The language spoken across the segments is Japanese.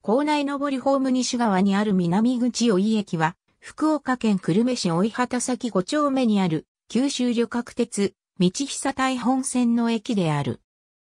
校内上りホーム西側にある南口追井駅は、福岡県久留米市追い畑崎5丁目にある、九州旅客鉄、道久大本線の駅である。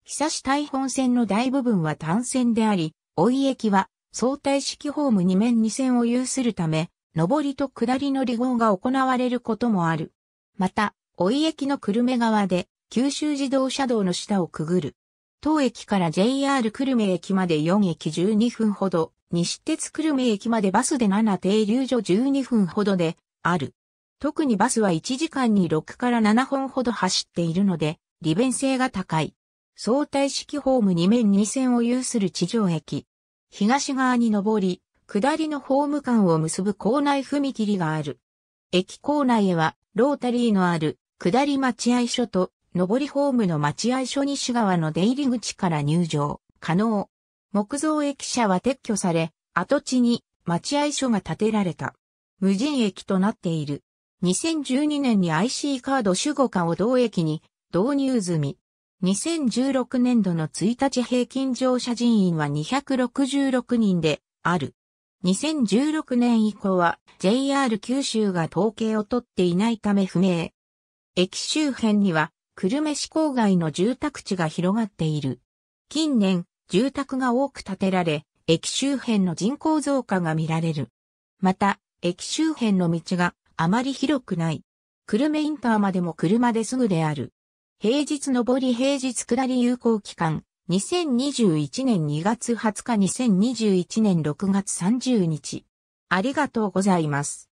久市大本線の大部分は単線であり、追井駅は相対式ホーム2面2線を有するため、上りと下りの離合が行われることもある。また、追井駅の久留米側で、九州自動車道の下をくぐる、当駅から JR 久留米駅まで4駅12分ほど、西鉄久留米駅までバスで7停留所12分ほどで、ある。特にバスは1時間に6から7本ほど走っているので、利便性が高い。相対式ホーム2面2線を有する地上駅。東側に上り、下りのホーム間を結ぶ構内踏切がある。駅構内へは、ロータリーのある、下り待合所と、上りホームの待合所西側の出入り口から入場、可能。木造駅舎は撤去され、跡地に待合所が建てられた。無人駅となっている。2012年に IC カード主語化を同駅に導入済み。2016年度の1日平均乗車人員は266人である。2016年以降は JR 九州が統計を取っていないため不明。駅周辺には久留米市郊外の住宅地が広がっている。近年、住宅が多く建てられ、駅周辺の人口増加が見られる。また、駅周辺の道があまり広くない。久留米インターまでも車ですぐである。平日上り平日下り有効期間、2021年2月20日2021年6月30日。ありがとうございます。